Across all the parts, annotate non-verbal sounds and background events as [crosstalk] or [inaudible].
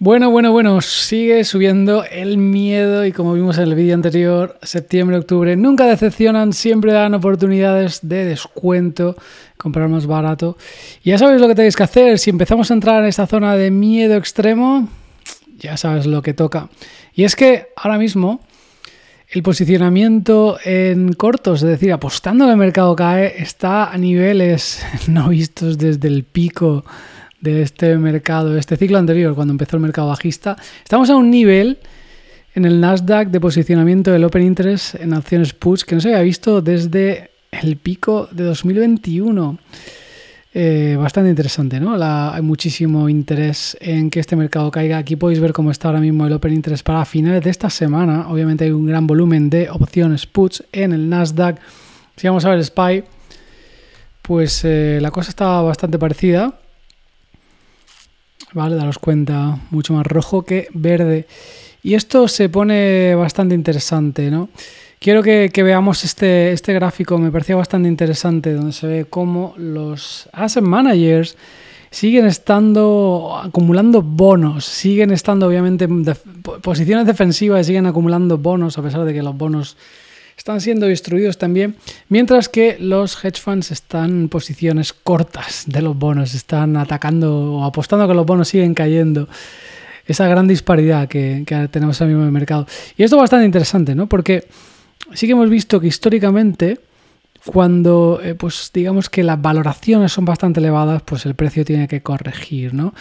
Bueno, bueno, bueno, sigue subiendo el miedo y como vimos en el vídeo anterior, septiembre, octubre, nunca decepcionan, siempre dan oportunidades de descuento, comprar más barato. Y ya sabéis lo que tenéis que hacer, si empezamos a entrar en esta zona de miedo extremo, ya sabes lo que toca. Y es que ahora mismo el posicionamiento en cortos, es decir, apostando el mercado cae, está a niveles [laughs] no vistos desde el pico de este mercado, este ciclo anterior, cuando empezó el mercado bajista, estamos a un nivel en el Nasdaq de posicionamiento del Open Interest en acciones puts que no se había visto desde el pico de 2021. Eh, bastante interesante, ¿no? hay muchísimo interés en que este mercado caiga. Aquí podéis ver cómo está ahora mismo el Open Interest para finales de esta semana. Obviamente hay un gran volumen de opciones puts en el Nasdaq. Si vamos a ver SPY, pues eh, la cosa está bastante parecida. ¿vale? Daros cuenta, mucho más rojo que verde. Y esto se pone bastante interesante, ¿no? Quiero que, veamos este, este gráfico, me parecía bastante interesante, donde se ve cómo los asset managers siguen estando acumulando bonos, siguen estando obviamente en posiciones defensivas y siguen acumulando bonos, a pesar de que los bonos están siendo destruidos también, mientras que los hedge funds están en posiciones cortas de los bonos, están atacando o apostando que los bonos siguen cayendo. Esa gran disparidad que, tenemos ahora mismo en el mercado. Y esto es bastante interesante, ¿no? Porque sí que hemos visto que históricamente cuando, eh, pues digamos que las valoraciones son bastante elevadas, pues el precio tiene que corregir, ¿no?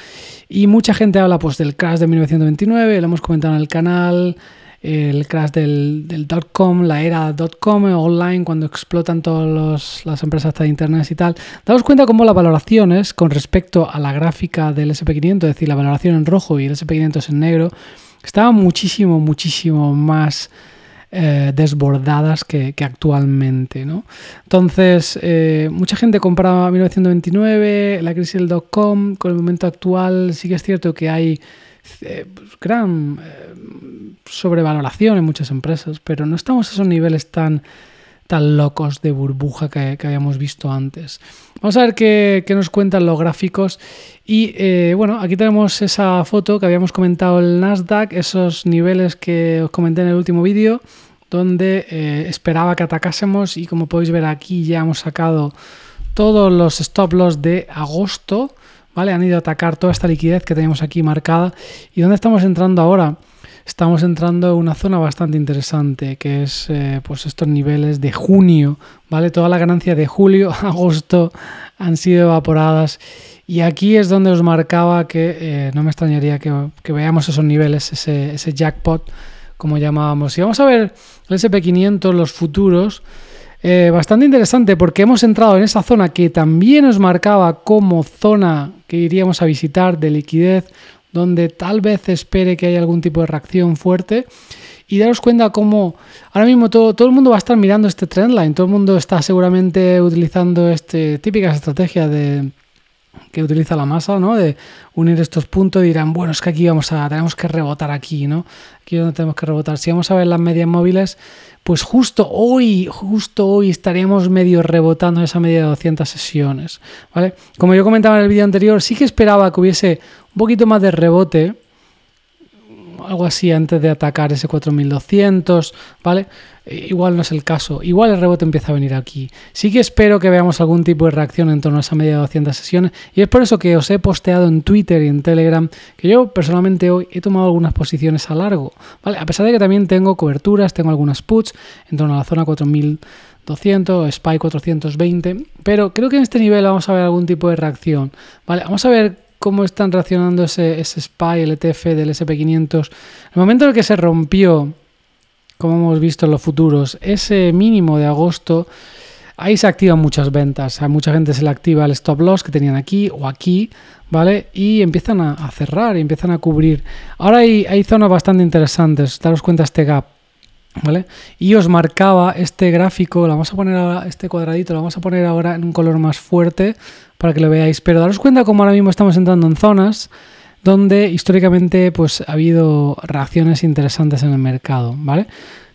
Y mucha gente habla pues del crash de 1929, lo hemos comentado en el canal, el crash del, com la era dot-com online, cuando explotan todas las empresas de internet y tal. damos cuenta cómo las valoraciones con respecto a la gráfica del SP500, es decir, la valoración en rojo y el SP500 en negro, estaban muchísimo, muchísimo más eh, desbordadas que, actualmente. ¿no? Entonces, eh, mucha gente compraba 1929, la crisis del dot-com, con el momento actual sí que es cierto que hay eh, pues, gran sobrevaloración en muchas empresas, pero no estamos a esos niveles tan, tan locos de burbuja que, habíamos visto antes. Vamos a ver qué, nos cuentan los gráficos. Y eh, bueno, aquí tenemos esa foto que habíamos comentado el Nasdaq, esos niveles que os comenté en el último vídeo, donde eh, esperaba que atacásemos y como podéis ver aquí ya hemos sacado todos los stop loss de agosto. ¿Vale? Han ido a atacar toda esta liquidez que tenemos aquí marcada. ¿Y dónde estamos entrando ahora? estamos entrando en una zona bastante interesante, que es eh, pues estos niveles de junio, ¿vale? Toda la ganancia de julio, [laughs] agosto han sido evaporadas y aquí es donde os marcaba que eh, no me extrañaría que, veamos esos niveles, ese, jackpot, como llamábamos. Y vamos a ver el SP500, los futuros. Eh, bastante interesante porque hemos entrado en esa zona que también os marcaba como zona que iríamos a visitar de liquidez, donde tal vez espere que haya algún tipo de reacción fuerte. Y daros cuenta cómo ahora mismo todo, todo el mundo va a estar mirando este trendline, todo el mundo está seguramente utilizando este, típica estrategia de, que utiliza la masa, ¿no? De unir estos puntos y dirán, bueno, es que aquí vamos a, tenemos que rebotar aquí, ¿no? Aquí es donde tenemos que rebotar. Si vamos a ver las medias móviles, pues justo hoy, justo hoy estaremos medio rebotando esa media de 200 sesiones, ¿vale? Como yo comentaba en el vídeo anterior, sí que esperaba que hubiese un poquito más de rebote, algo así antes de atacar ese 4200, ¿vale? E, igual no es el caso, igual el rebote empieza a venir aquí. Sí que espero que veamos algún tipo de reacción en torno a esa media de 200 sesiones y es por eso que os he posteado en Twitter y en Telegram que yo personalmente hoy he tomado algunas posiciones a largo, ¿vale? A pesar de que también tengo coberturas, tengo algunas puts en torno a la zona 4200, SPY 420, pero creo que en este nivel vamos a ver algún tipo de reacción. Vale, vamos a ver cómo están reaccionando ese, SPY, el ETF del SP500. En El momento en que se rompió, como hemos visto en los futuros, ese mínimo de agosto, ahí se activan muchas ventas. A mucha gente se le activa el stop loss que tenían aquí o aquí, ¿vale? Y empiezan a, cerrar, empiezan a cubrir. Ahora hay, hay zonas bastante interesantes. Daros cuenta este gap y os marcaba este gráfico, lo vamos a poner ahora, este cuadradito, lo vamos a poner ahora en un color más fuerte para que lo veáis. Pero daros cuenta como ahora mismo estamos entrando en zonas donde históricamente pues, ha habido reacciones interesantes en el mercado, ¿vale?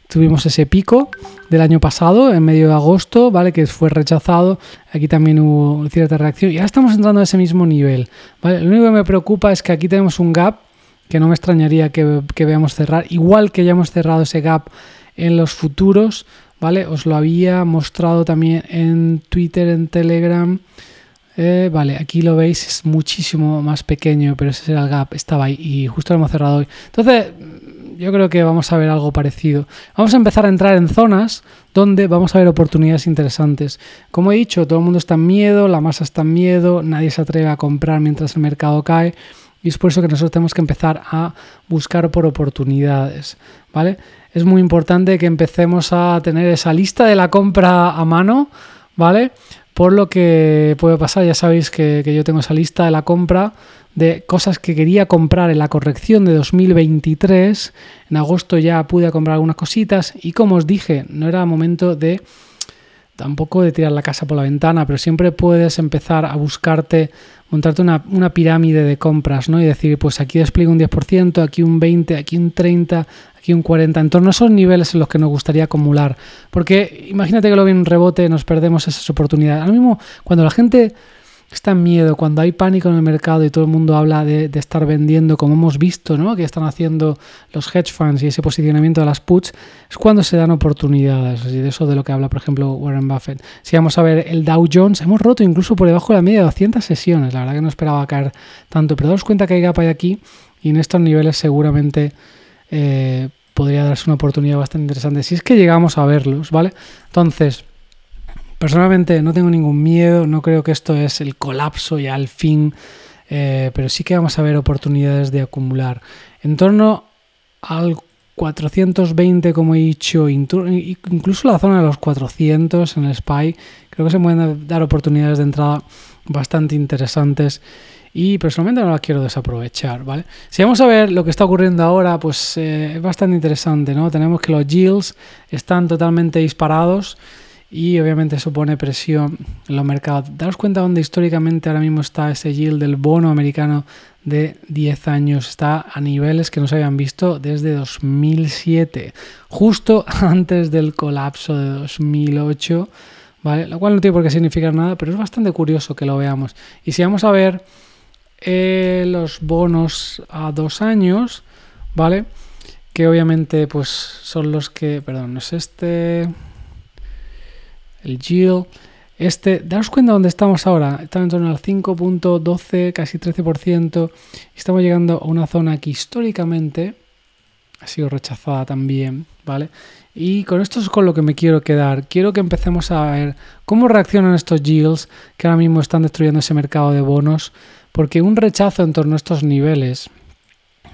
Tuvimos ese pico del año pasado, en medio de agosto, ¿vale? Que fue rechazado. Aquí también hubo cierta reacción. Y ahora estamos entrando a ese mismo nivel, Lo único que me preocupa es que aquí tenemos un gap que no me extrañaría que, veamos cerrar, igual que ya hemos cerrado ese gap en los futuros, ¿vale? Os lo había mostrado también en Twitter, en Telegram. Eh, vale, aquí lo veis, es muchísimo más pequeño, pero ese era el gap, estaba ahí y justo lo hemos cerrado hoy. Entonces, yo creo que vamos a ver algo parecido. Vamos a empezar a entrar en zonas donde vamos a ver oportunidades interesantes. Como he dicho, todo el mundo está en miedo, la masa está en miedo, nadie se atreve a comprar mientras el mercado cae. Y es por eso que nosotros tenemos que empezar a buscar por oportunidades, ¿vale? Es muy importante que empecemos a tener esa lista de la compra a mano, ¿vale? Por lo que puede pasar, ya sabéis que, que yo tengo esa lista de la compra de cosas que quería comprar en la corrección de 2023. En agosto ya pude comprar algunas cositas y como os dije, no era momento de tampoco de tirar la casa por la ventana, pero siempre puedes empezar a buscarte, montarte una, pirámide de compras, ¿no? Y decir, pues aquí despliego un 10%, aquí un 20%, aquí un 30%, aquí un 40%, en torno a esos niveles en los que nos gustaría acumular. Porque imagínate que lo viene un rebote, nos perdemos esas oportunidades. Ahora mismo, cuando la gente está miedo, cuando hay pánico en el mercado y todo el mundo habla de, estar vendiendo, como hemos visto, ¿no? que están haciendo los hedge funds y ese posicionamiento de las puts, es cuando se dan oportunidades. Y de eso de lo que habla, por ejemplo, Warren Buffett. Si vamos a ver el Dow Jones, hemos roto incluso por debajo de la media de 200 sesiones. La verdad que no esperaba caer tanto, pero daos cuenta que hay gap ahí aquí y en estos niveles seguramente... Eh, podría darse una oportunidad bastante interesante si es que llegamos a verlos, ¿vale? Entonces, Personalmente no tengo ningún miedo, no creo que esto es el colapso ya al fin, eh, pero sí que vamos a ver oportunidades de acumular. En torno al 420, como he dicho, incluso la zona de los 400 en el SPY, creo que se pueden dar oportunidades de entrada bastante interesantes y personalmente no las quiero desaprovechar, ¿vale? Si vamos a ver lo que está ocurriendo ahora, pues eh, es bastante interesante, ¿no? Tenemos que los yields están totalmente disparados y obviamente supone presión en los mercados. Daros cuenta dónde históricamente ahora mismo está ese yield del bono americano de 10 años. Está a niveles que no se habían visto desde 2007, justo [laughs] antes del colapso de 2008, ¿vale? Lo cual no tiene por qué significar nada, pero es bastante curioso que lo veamos. Y si vamos a ver eh, los bonos a dos años, ¿vale? Que obviamente pues son los que... Perdón, no es este el yield. Este, daros cuenta dónde estamos ahora. Estamos en torno al 5.12, casi 13%. Estamos llegando a una zona que históricamente ha sido rechazada también, ¿vale? Y con esto es con lo que me quiero quedar. Quiero que empecemos a ver cómo reaccionan estos yields que ahora mismo están destruyendo ese mercado de bonos, porque un rechazo en torno a estos niveles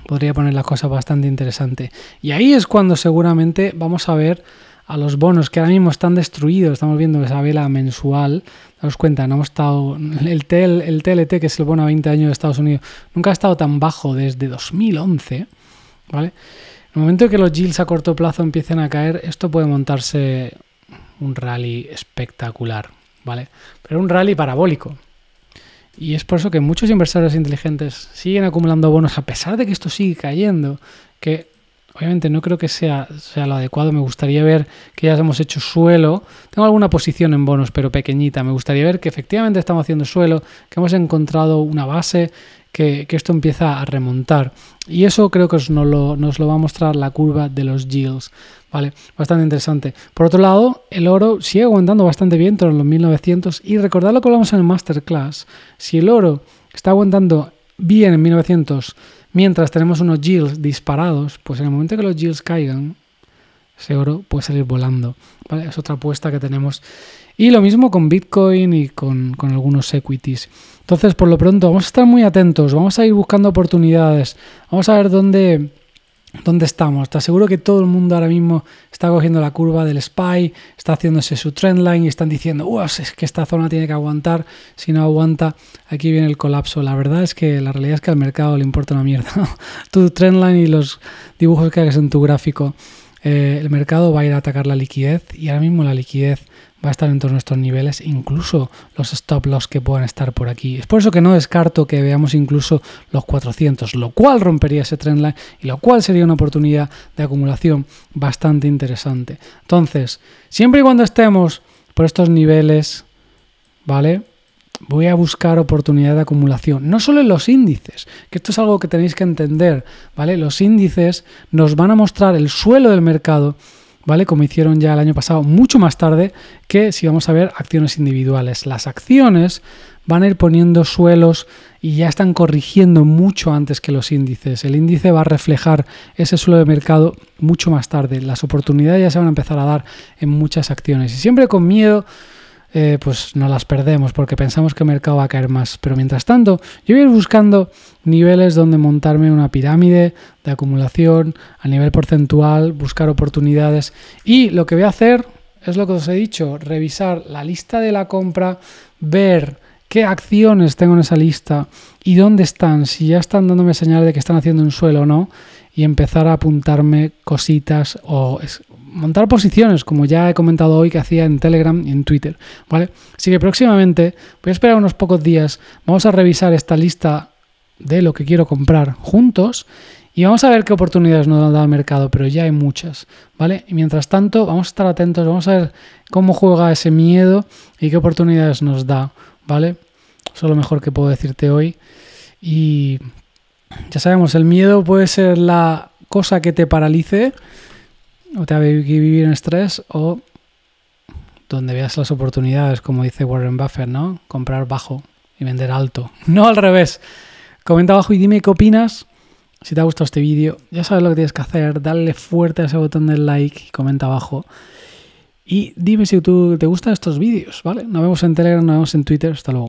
podría poner las cosas bastante interesante. Y ahí es cuando seguramente vamos a ver a los bonos que ahora mismo están destruidos. Estamos viendo esa vela mensual. Daos cuenta, no hemos estado. El, el TLT, que es el bono a 20 años de Estados Unidos, nunca ha estado tan bajo desde 2011. ¿Vale? En el momento que los yields a corto plazo empiecen a caer, esto puede montarse un rally espectacular. ¿Vale? Pero un rally parabólico. Y es por eso que muchos inversores inteligentes siguen acumulando bonos a pesar de que esto sigue cayendo, que Obviamente no creo que sea, lo adecuado. Me gustaría ver que ya hemos hecho suelo. Tengo alguna posición en bonos, pero pequeñita. Me gustaría ver que efectivamente estamos haciendo suelo, que hemos encontrado una base, que, esto empieza a remontar. Y eso creo que nos, lo, va a mostrar la curva de los yields. ¿Vale? Bastante interesante. Por otro lado, el oro sigue aguantando bastante bien todos los 1900. Y recordad lo que hablamos en el masterclass. Si el oro está aguantando bien en 1900 Mientras tenemos unos yields disparados, pues en el momento que los yields caigan, ese oro puede salir volando. Es otra apuesta que tenemos. Y lo mismo con Bitcoin y con, algunos equities. Entonces, por lo pronto, vamos a estar muy atentos, vamos a ir buscando oportunidades, vamos a ver dónde, ¿Dónde estamos? Te aseguro que todo el mundo ahora mismo está cogiendo la curva del SPY, está haciéndose su trendline y están diciendo, es que esta zona tiene que aguantar, si no aguanta, aquí viene el colapso. La verdad es que la realidad es que al mercado le importa una mierda. [laughs] tu trendline y los dibujos que hagas en tu gráfico eh, el mercado va a ir a atacar la liquidez y ahora mismo la liquidez va a estar en todos nuestros niveles, incluso los stop loss que puedan estar por aquí. Es por eso que no descarto que veamos incluso los 400, lo cual rompería ese trendline y lo cual sería una oportunidad de acumulación bastante interesante. Entonces, siempre y cuando estemos por estos niveles, ¿vale? voy a buscar oportunidad de acumulación. No solo en los índices, que esto es algo que tenéis que entender, ¿vale? Los índices nos van a mostrar el suelo del mercado, ¿vale? Como hicieron ya el año pasado, mucho más tarde que si vamos a ver acciones individuales. Las acciones van a ir poniendo suelos y ya están corrigiendo mucho antes que los índices. El índice va a reflejar ese suelo de mercado mucho más tarde. Las oportunidades ya se van a empezar a dar en muchas acciones. Y siempre con miedo eh, pues no las perdemos porque pensamos que el mercado va a caer más. Pero mientras tanto, yo voy a ir buscando niveles donde montarme una pirámide de acumulación a nivel porcentual, buscar oportunidades. Y lo que voy a hacer es lo que os he dicho, revisar la lista de la compra, ver qué acciones tengo en esa lista y dónde están, si ya están dándome señales de que están haciendo un suelo o no, y empezar a apuntarme cositas o montar posiciones, como ya he comentado hoy que hacía en Telegram y en Twitter, ¿vale? Así que próximamente, voy a esperar unos pocos días, vamos a revisar esta lista de lo que quiero comprar juntos y vamos a ver qué oportunidades nos da el mercado, pero ya hay muchas, ¿vale? Y mientras tanto, vamos a estar atentos, vamos a ver cómo juega ese miedo y qué oportunidades nos da, ¿vale? Eso es lo mejor que puedo decirte hoy. Y ya sabemos, el miedo puede ser la cosa que te paralice, o te que vivir en estrés o donde veas las oportunidades, como dice Warren Buffett, ¿no? Comprar bajo y vender alto. [laughs] No al revés. Comenta abajo y dime qué opinas. Si te ha gustado este vídeo, ya sabes lo que tienes que hacer. Dale fuerte a ese botón del like y comenta abajo. Y dime si tú te gustan estos vídeos, ¿vale? Nos vemos en Telegram, nos vemos en Twitter. Hasta luego.